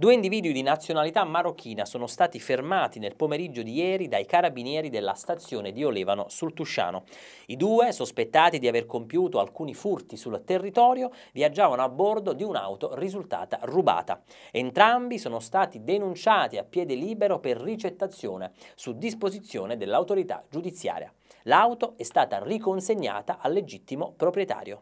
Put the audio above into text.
Due individui di nazionalità marocchina sono stati fermati nel pomeriggio di ieri dai carabinieri della stazione di Olevano sul Tusciano. I due, sospettati di aver compiuto alcuni furti sul territorio, viaggiavano a bordo di un'auto risultata rubata. Entrambi sono stati denunciati a piede libero per ricettazione su disposizione dell'autorità giudiziaria. L'auto è stata riconsegnata al legittimo proprietario.